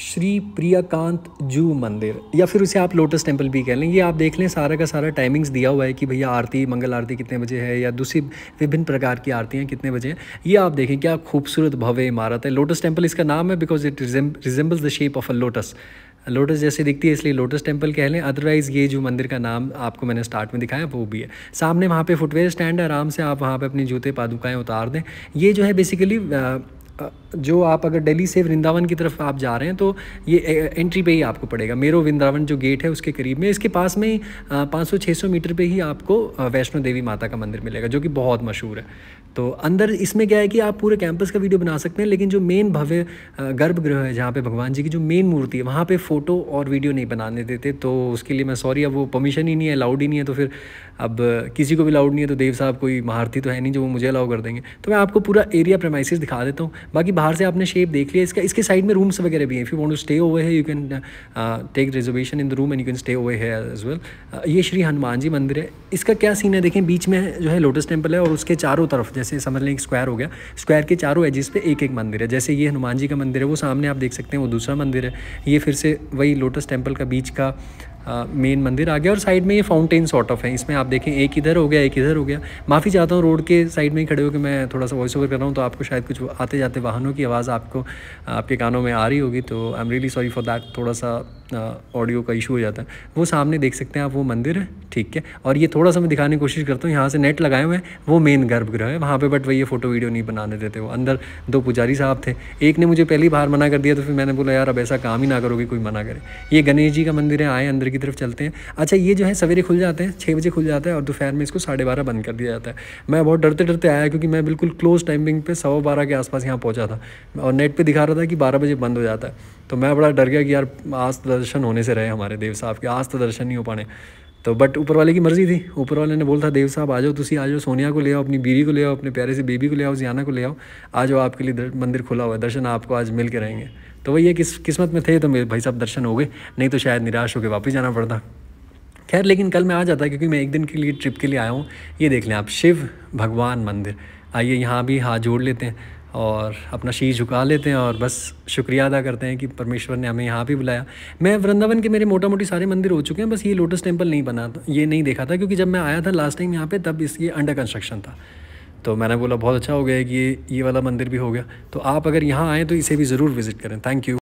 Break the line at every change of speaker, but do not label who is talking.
श्री प्रियकांत जू मंदिर या फिर उसे आप लोटस टेम्पल भी कह लें ये आप देख लें सारा का सारा टाइमिंग्स दिया हुआ है कि भैया आरती मंगल आरती कितने बजे है या दूसरी विभिन्न प्रकार की आरतियाँ कितने बजे हैं ये आप देखें क्या खूबसूरत भव्य इमारत है लोटस टेम्पल इसका नाम है because it resembles the shape of a lotus lotus जैसे दिखती है इसलिए लोटस टेम्पल कह लें अदरवाइज़ ये जो मंदिर का नाम आपको मैंने स्टार्ट में दिखाया वो भी है सामने वहाँ पे फुटवेयर स्टैंड है आराम से आप वहाँ पे अपने जूते पादुकाएँ उतार दें ये जो है बेसिकली जो आप अगर दिल्ली से वृंदावन की तरफ आप जा रहे हैं तो ये एंट्री पे ही आपको पड़ेगा मेरो वृंदावन जो गेट है उसके करीब में इसके पास में ही पाँच सौ छः सौ मीटर पे ही आपको वैष्णो देवी माता का मंदिर मिलेगा जो कि बहुत मशहूर है तो अंदर इसमें क्या है कि आप पूरे कैंपस का वीडियो बना सकते हैं लेकिन जो मेन भव्य गर्भगृह है जहाँ पे भगवान जी की जो मेन मूर्ति है वहाँ पे फ़ोटो और वीडियो नहीं बनाने देते तो उसके लिए मैं सॉरी अब वो परमिशन ही नहीं है अलाउड ही नहीं है तो फिर अब किसी को भी अलाउड नहीं है तो देव साहब कोई महारती तो है नहीं जो वो मुझे अलाउ कर देंगे तो मैं आपको पूरा एरिया प्रेमाइसिस दिखा देता हूँ बाकी बाहर से आपने शेप देख लिया इसका इसके साइड में रूम्स वगैरह भी हैं if you want to stay over here you can take reservation in the room and you can stay over here as well ये श्री हनुमान जी मंदिर है इसका क्या सीन है देखें बीच में जो है लोटस टेम्पल है और उसके चारों तरफ जैसे समझ लें एक स्क्वायर हो गया स्क्वायर के चारों एजिस पे एक एक मंदिर है जैसे ये हनुमान जी का मंदिर है वो सामने आप देख सकते हैं वो दूसरा मंदिर है ये फिर से वही लोटस टेम्पल का बीच का मेन मंदिर आ गया और साइड में ये फाउंटेन सॉर्ट ऑफ है इसमें आप देखें एक इधर हो गया एक इधर हो गया माफ़ी चाहता हूँ रोड के साइड में ही खड़े होकर मैं थोड़ा सा वॉइस ओवर कर रहा हूँ तो आपको शायद कुछ आते जाते वाहनों की आवाज़ आपको आपके कानों में आ रही होगी तो I am really sorry for that थोड़ा सा ऑडियो का इशू हो जाता है वो सामने देख सकते हैं आप वो मंदिर है ठीक है और ये थोड़ा सा मैं दिखाने की कोशिश करता हूँ यहाँ से नेट लगाए हुए हैं वो मेन गर्भगृह है वहाँ पर बट वही ये फ़ोटो वीडियो नहीं बनाने देते वो अंदर दो पुजारी साहब थे एक ने मुझे पहली बार मना कर दिया तो फिर मैंने बोला यार अब ऐसा काम ही ना करोगे कोई मना करे ये गणेश जी का मंदिर है आए अंदर की तरफ चलते हैं अच्छा ये जो है सवेरे खुल जाते हैं छः बजे खुल जाता है और दोपहर में इसको साढ़े बारह बंद कर दिया जाता है मैं बहुत डरते डरते आया क्योंकि मैं बिल्कुल क्लोज टाइमिंग पर सवा बारह के आसपास यहाँ पहुँचा था और नेट पर दिखा रहा था कि बारह बजे बंद हो जाता है तो मैं बड़ा डर गया कि यार आज दर्शन होने से रहे हमारे देव साहब के आज तो दर्शन नहीं हो पाने तो बट ऊपर वाले की मर्ज़ी थी ऊपर वाले ने बोला था देव साहब आ जाओ तुम आ जाओ सोनिया को ले आओ अपनी बीवी को ले आओ अपने प्यारे से बेबी को ले आओ जियाना को ले आओ आ जाओ आपके लिए मंदिर खुला हुआ है दर्शन आपको आज मिल के रहेंगे तो वही ये किस किस्मत में थे तो मेरे भाई साहब दर्शन हो गए नहीं तो शायद निराश होकर वापस जाना पड़ता खैर लेकिन कल मैं आ जाता क्योंकि मैं एक दिन के लिए ट्रिप के लिए आया हूँ ये देख लें आप शिव भगवान मंदिर आइए यहाँ भी हाथ जोड़ लेते हैं और अपना शीश झुका लेते हैं और बस शुक्रिया अदा करते हैं कि परमेश्वर ने हमें यहाँ भी बुलाया मैं वृंदावन के मेरे मोटा मोटी सारे मंदिर हो चुके हैं बस ये लोटस टेम्पल नहीं बना ये नहीं देखा था क्योंकि जब मैं आया था लास्ट टाइम यहाँ पे तब इसके अंडर कंस्ट्रक्शन था तो मैंने बोला बहुत अच्छा हो गया कि ये ये वाला मंदिर भी हो गया तो आप अगर यहाँ आएँ तो इसे भी ज़रूर विज़िट करें थैंक यू